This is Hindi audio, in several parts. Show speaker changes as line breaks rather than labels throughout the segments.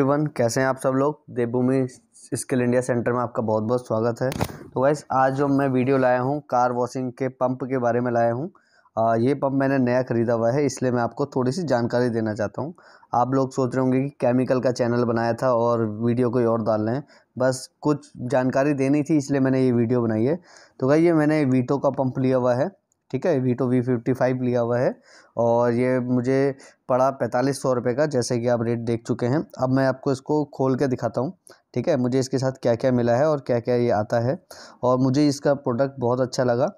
एवरीवन कैसे हैं आप सब लोग देवभूमि स्किल इंडिया सेंटर में आपका बहुत बहुत स्वागत है तो वैस आज जो मैं वीडियो लाया हूँ कार वॉशिंग के पंप के बारे में लाया हूँ ये पंप मैंने नया ख़रीदा हुआ है इसलिए मैं आपको थोड़ी सी जानकारी देना चाहता हूँ आप लोग सोच रहे होंगे कि केमिकल का चैनल बनाया था और वीडियो कोई और डाल लें बस कुछ जानकारी देनी थी इसलिए मैंने ये वीडियो बनाई है तो भाई ये मैंने वीटो का पंप लिया हुआ है ठीक है वीटो वी फिफ्टी फाइव लिया हुआ है और ये मुझे पड़ा पैंतालीस सौ रुपये का जैसे कि आप रेट देख चुके हैं अब मैं आपको इसको खोल के दिखाता हूँ ठीक है मुझे इसके साथ क्या क्या मिला है और क्या क्या ये आता है और मुझे इसका प्रोडक्ट बहुत अच्छा लगा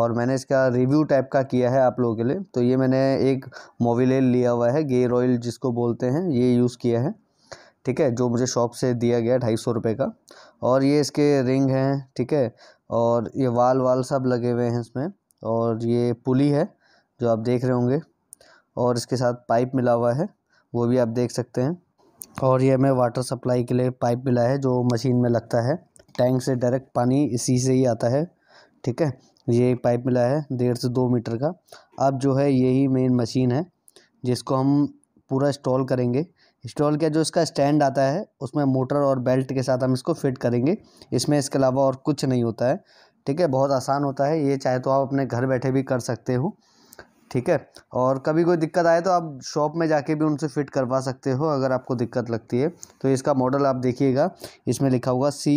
और मैंने इसका रिव्यू टाइप का किया है आप लोगों के लिए तो ये मैंने एक मोविलेल लिया हुआ है गेयर ऑयल जिसको बोलते हैं ये यूज़ किया है ठीक है जो मुझे शॉप से दिया गया ढाई सौ रुपये का और ये इसके रिंग हैं ठीक है और ये वाल वाल सब लगे हुए हैं इसमें और ये पुली है जो आप देख रहे होंगे और इसके साथ पाइप मिला हुआ है वो भी आप देख सकते हैं और ये हमें वाटर सप्लाई के लिए पाइप मिला है जो मशीन में लगता है टैंक से डायरेक्ट पानी इसी से ही आता है ठीक है ये पाइप मिला है डेढ़ से दो मीटर का अब जो है यही मेन मशीन है जिसको हम पूरा इंस्टॉल करेंगे इंस्टॉल किया जो इसका स्टैंड आता है उसमें मोटर और बेल्ट के साथ हम इसको फिट करेंगे इसमें इसके अलावा और कुछ नहीं होता है ठीक है बहुत आसान होता है ये चाहे तो आप अपने घर बैठे भी कर सकते हो ठीक है और कभी कोई दिक्कत आए तो आप शॉप में जाके भी उनसे फिट करवा सकते हो अगर आपको दिक्कत लगती है तो इसका मॉडल आप देखिएगा इसमें लिखा होगा C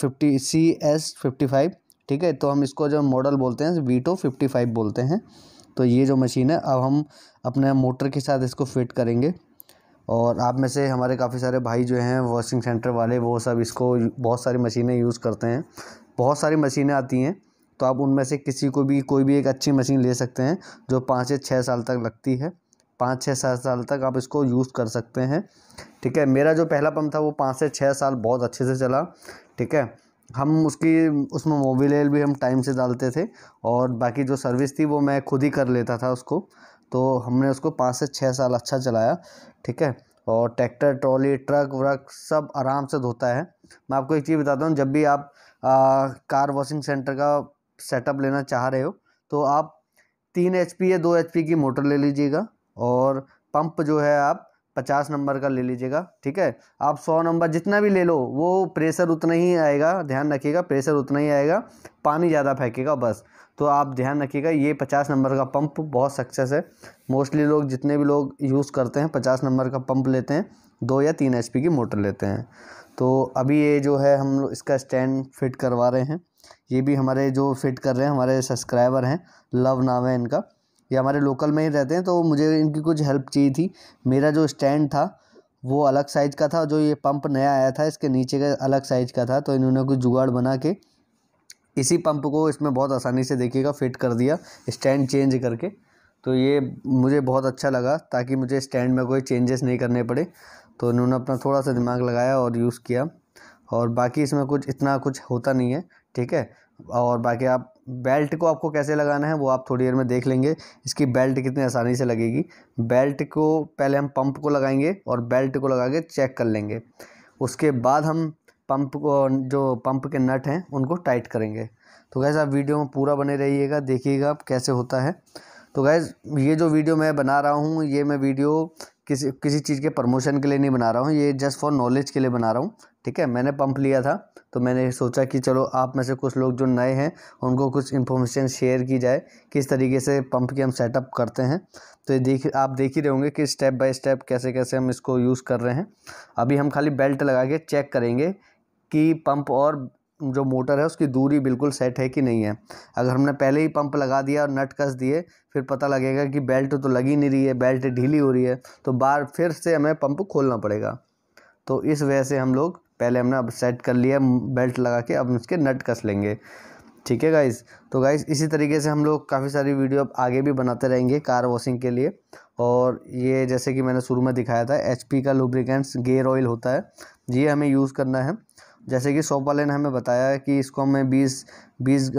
fifty C S fifty five ठीक है तो हम इसको जो मॉडल बोलते हैं वीटो फिफ्टी फाइव बोलते हैं तो ये जो मशीन है अब हम अपने मोटर के साथ इसको फिट करेंगे और आप में से हमारे काफ़ी सारे भाई जो हैं वॉशिंग सेंटर वाले वो सब इसको बहुत सारी मशीनें यूज़ करते हैं बहुत सारी मशीनें आती हैं तो आप उनमें से किसी को भी कोई भी एक अच्छी मशीन ले सकते हैं जो पाँच से छः साल तक लगती है पाँच छः सात साल तक आप इसको यूज़ कर सकते हैं ठीक है मेरा जो पहला पम्प था वो पाँच से छः साल बहुत अच्छे से चला ठीक है हम उसकी उसमें मोबिल ऑयल भी हम टाइम से डालते थे और बाकी जो सर्विस थी वो मैं खुद ही कर लेता था उसको तो हमने उसको पाँच से छः साल अच्छा चलाया ठीक है और ट्रैक्टर ट्रॉली ट्रक व्रक सब आराम से धोता है मैं आपको एक चीज़ बताता हूँ जब भी आप आ, कार वॉशिंग सेंटर का सेटअप लेना चाह रहे हो तो आप तीन एच या दो एच की मोटर ले लीजिएगा और पंप जो है आप पचास नंबर का ले लीजिएगा ठीक है आप सौ नंबर जितना भी ले लो वो प्रेशर उतना ही आएगा ध्यान रखिएगा प्रेशर उतना ही आएगा पानी ज़्यादा फेंकेगा बस तो आप ध्यान रखिएगा ये पचास नंबर का पंप बहुत सक्सेस है मोस्टली लोग जितने भी लोग यूज़ करते हैं पचास नंबर का पंप लेते हैं दो या तीन एच की मोटर लेते हैं तो अभी ये जो है हम इसका स्टैंड फिट करवा रहे हैं ये भी हमारे जो फिट कर रहे हैं हमारे सब्सक्राइबर हैं लव नाम है इनका ये हमारे लोकल में ही रहते हैं तो मुझे इनकी कुछ हेल्प चाहिए थी मेरा जो स्टैंड था वो अलग साइज़ का था जो ये पंप नया आया था इसके नीचे का अलग साइज़ का था तो इन्होंने कुछ जुगाड़ बना के इसी पंप को इसमें बहुत आसानी से देखिएगा फिट कर दिया स्टैंड चेंज करके तो ये मुझे बहुत अच्छा लगा ताकि मुझे स्टैंड में कोई चेंजेस नहीं करने पड़े तो इन्होंने अपना थोड़ा सा दिमाग लगाया और यूज़ किया और बाकी इसमें कुछ इतना कुछ होता नहीं है ठीक है और बाकी आप बेल्ट को आपको कैसे लगाना है वो आप थोड़ी देर में देख लेंगे इसकी बेल्ट कितनी आसानी से लगेगी बेल्ट को पहले हम पंप को लगाएंगे और बेल्ट को लगा के चेक कर लेंगे उसके बाद हम पंप को जो पंप के नट हैं उनको टाइट करेंगे तो गैस आप वीडियो में पूरा बने रहिएगा देखिएगा आप कैसे होता है तो गैस ये जो वीडियो मैं बना रहा हूँ ये मैं वीडियो किसी किसी चीज़ के प्रमोशन के लिए नहीं बना रहा हूँ ये जस्ट फॉर नॉलेज के लिए बना रहा हूँ ठीक है मैंने पंप लिया था तो मैंने सोचा कि चलो आप में से कुछ लोग जो नए हैं उनको कुछ इन्फॉर्मेशन शेयर की जाए किस तरीके से पंप की हम सेटअप करते हैं तो ये देख आप देख ही रहे होंगे कि स्टेप बाय स्टेप कैसे कैसे हम इसको यूज़ कर रहे हैं अभी हम खाली बेल्ट लगा के चेक करेंगे कि पंप और जो मोटर है उसकी दूरी बिल्कुल सेट है कि नहीं है अगर हमने पहले ही पंप लगा दिया और नट कस दिए फिर पता लगेगा कि बेल्ट तो लगी नहीं रही है बेल्ट ढीली हो रही है तो बार फिर से हमें पंप खोलना पड़ेगा तो इस वजह से हम लोग पहले हमने अब सेट कर लिया बेल्ट लगा के अब उसके नट कस लेंगे ठीक है गाइज़ तो गाइज़ इसी तरीके से हम लोग काफ़ी सारी वीडियो अब आगे भी बनाते रहेंगे कार वॉशिंग के लिए और ये जैसे कि मैंने शुरू में दिखाया था एच का लुब्रिकेंट्स गेयर ऑयल होता है ये हमें यूज़ करना है जैसे कि शॉप वाले ने हमें बताया कि इसको हमें बीस बीस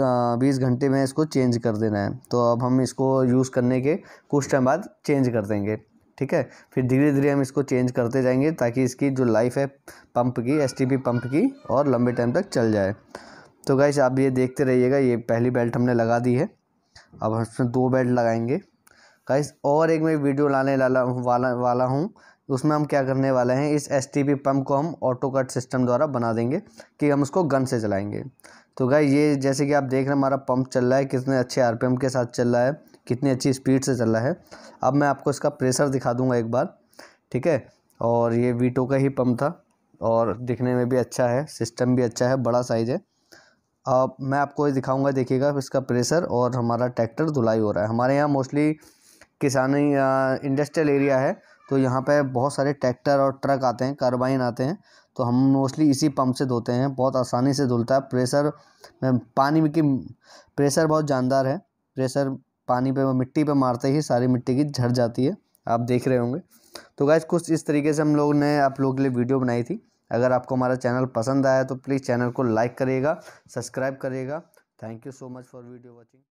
बीस घंटे में इसको चेंज कर देना है तो अब हम इसको यूज़ करने के कुछ टाइम बाद चेंज कर देंगे ठीक है फिर धीरे धीरे हम इसको चेंज करते जाएंगे ताकि इसकी जो लाइफ है पंप की एस पंप की और लंबे टाइम तक चल जाए तो गाइस आप ये देखते रहिएगा ये पहली बेल्ट हमने लगा दी है अब हम इसमें दो बेल्ट लगाएंगे गाइस और एक मैं वीडियो लाने लाला वाला वाला हूँ उसमें हम क्या करने वाले हैं इस एस पंप को हम ऑटो कट सिस्टम द्वारा बना देंगे कि हम उसको गन से चलाएँगे तो गाय ये जैसे कि आप देख रहे हैं हमारा पंप चल रहा है कितने अच्छे आर के साथ चल रहा है कितनी अच्छी स्पीड से चल रहा है अब मैं आपको इसका प्रेशर दिखा दूंगा एक बार ठीक है और ये वीटो का ही पम्प था और दिखने में भी अच्छा है सिस्टम भी अच्छा है बड़ा साइज है अब मैं आपको दिखाऊंगा देखिएगा इसका प्रेशर और हमारा ट्रैक्टर धुलाई हो रहा है हमारे यहाँ मोस्टली किसानी इंडस्ट्रियल एरिया है तो यहाँ पे बहुत सारे ट्रैक्टर और ट्रक आते हैं कार्बाइन आते हैं तो हम मोस्टली इसी पंप से धोते हैं बहुत आसानी से धुलता है प्रेशर पानी की प्रेशर बहुत जानदार है प्रेशर पानी पे मिट्टी पे मारते ही सारी मिट्टी की झड़ जाती है आप देख रहे होंगे तो गाइज कुछ इस तरीके से हम लोग ने आप लोगों के लिए वीडियो बनाई थी अगर आपको हमारा चैनल पसंद आया तो प्लीज़ चैनल को लाइक करिएगा सब्सक्राइब करिएगा thank you so much for video watching